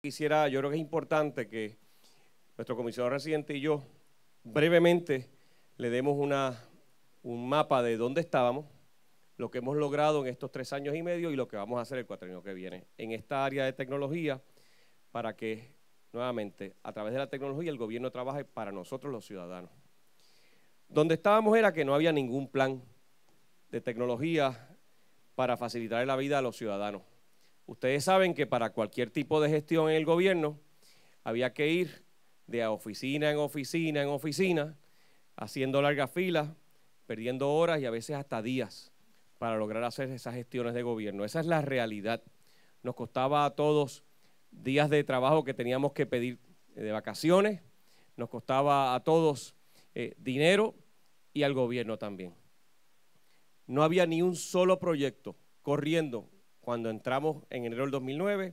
Quisiera, yo creo que es importante que nuestro comisionado residente y yo brevemente le demos un mapa de dónde estábamos, lo que hemos logrado en estos tres años y medio y lo que vamos a hacer el cuatrienio que viene en esta área de tecnología para que, nuevamente, a través de la tecnología el gobierno trabaje para nosotros los ciudadanos. Donde estábamos era que no había ningún plan de tecnología para facilitar la vida a los ciudadanos. Ustedes saben que para cualquier tipo de gestión en el gobierno había que ir de oficina en oficina en oficina, haciendo largas filas, perdiendo horas y a veces hasta días para lograr hacer esas gestiones de gobierno. Esa es la realidad. Nos costaba a todos días de trabajo que teníamos que pedir eh, de vacaciones, nos costaba a todos eh, dinero y al gobierno también. No había ni un solo proyecto corriendo cuando entramos en enero del 2009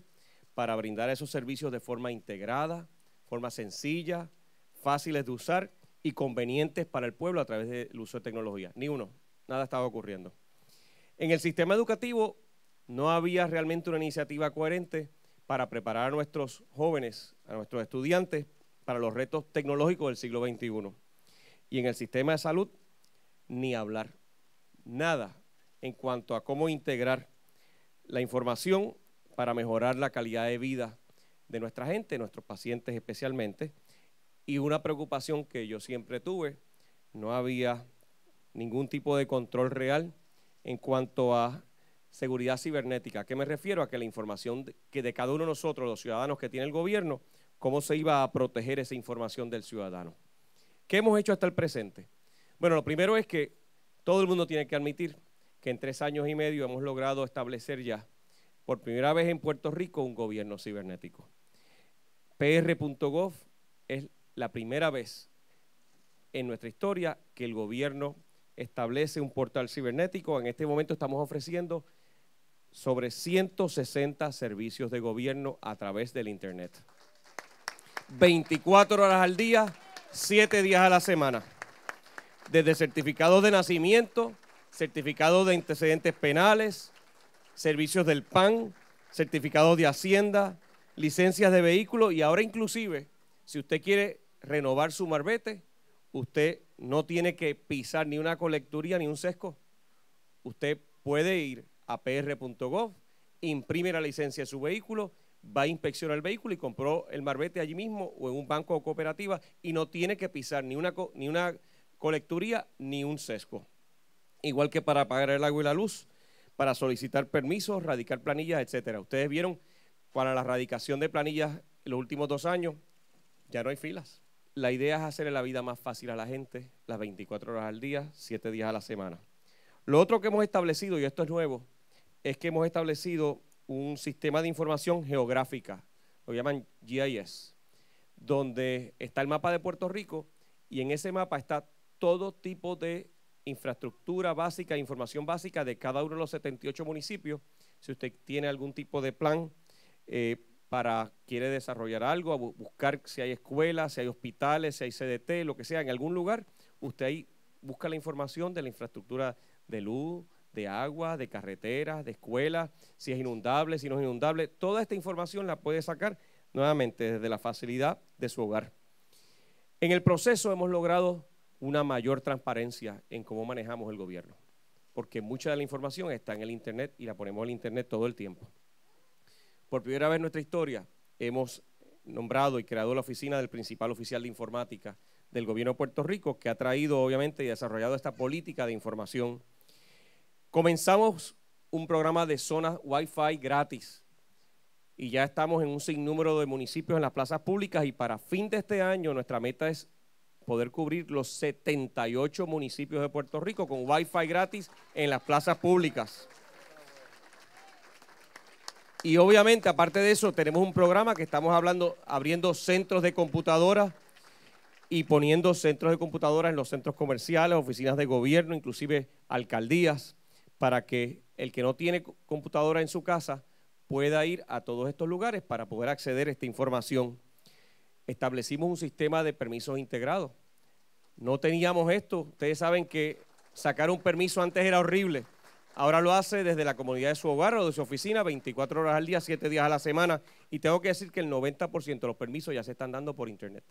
para brindar esos servicios de forma integrada, forma sencilla, fáciles de usar y convenientes para el pueblo a través del uso de tecnología. Ni uno, nada estaba ocurriendo. En el sistema educativo no había realmente una iniciativa coherente para preparar a nuestros jóvenes, a nuestros estudiantes, para los retos tecnológicos del siglo XXI. Y en el sistema de salud, ni hablar, nada en cuanto a cómo integrar la información para mejorar la calidad de vida de nuestra gente, nuestros pacientes especialmente. Y una preocupación que yo siempre tuve, no había ningún tipo de control real en cuanto a seguridad cibernética. ¿A qué me refiero? A que la información que de cada uno de nosotros, los ciudadanos que tiene el gobierno, cómo se iba a proteger esa información del ciudadano. ¿Qué hemos hecho hasta el presente? Bueno, lo primero es que todo el mundo tiene que admitir que en tres años y medio hemos logrado establecer ya por primera vez en Puerto Rico un gobierno cibernético. PR.gov es la primera vez en nuestra historia que el gobierno establece un portal cibernético. En este momento estamos ofreciendo sobre 160 servicios de gobierno a través del Internet. 24 horas al día, 7 días a la semana. Desde certificados de nacimiento, certificado de antecedentes penales, servicios del PAN, certificado de Hacienda, licencias de vehículo y ahora inclusive, si usted quiere renovar su marbete, usted no tiene que pisar ni una colecturía ni un sesco. Usted puede ir a pr.gov, imprime la licencia de su vehículo, va a inspeccionar el vehículo y compró el marbete allí mismo o en un banco o cooperativa y no tiene que pisar ni una, ni una colecturía ni un sesco igual que para pagar el agua y la luz, para solicitar permisos, radicar planillas, etcétera. Ustedes vieron para la radicación de planillas los últimos dos años, ya no hay filas. La idea es hacerle la vida más fácil a la gente, las 24 horas al día, 7 días a la semana. Lo otro que hemos establecido, y esto es nuevo, es que hemos establecido un sistema de información geográfica, lo llaman GIS, donde está el mapa de Puerto Rico y en ese mapa está todo tipo de infraestructura básica, información básica de cada uno de los 78 municipios. Si usted tiene algún tipo de plan eh, para, quiere desarrollar algo, buscar si hay escuelas, si hay hospitales, si hay CDT, lo que sea, en algún lugar, usted ahí busca la información de la infraestructura de luz, de agua, de carreteras, de escuelas, si es inundable, si no es inundable. Toda esta información la puede sacar nuevamente desde la facilidad de su hogar. En el proceso hemos logrado una mayor transparencia en cómo manejamos el gobierno, porque mucha de la información está en el Internet y la ponemos en el Internet todo el tiempo. Por primera vez en nuestra historia hemos nombrado y creado la oficina del principal oficial de informática del gobierno de Puerto Rico, que ha traído obviamente y desarrollado esta política de información. Comenzamos un programa de zonas Wi-Fi gratis y ya estamos en un sinnúmero de municipios en las plazas públicas y para fin de este año nuestra meta es poder cubrir los 78 municipios de Puerto Rico con Wi-Fi gratis en las plazas públicas. Y obviamente, aparte de eso, tenemos un programa que estamos hablando, abriendo centros de computadoras y poniendo centros de computadoras en los centros comerciales, oficinas de gobierno, inclusive alcaldías, para que el que no tiene computadora en su casa pueda ir a todos estos lugares para poder acceder a esta información establecimos un sistema de permisos integrados. No teníamos esto. Ustedes saben que sacar un permiso antes era horrible. Ahora lo hace desde la comunidad de su hogar o de su oficina, 24 horas al día, 7 días a la semana. Y tengo que decir que el 90% de los permisos ya se están dando por Internet.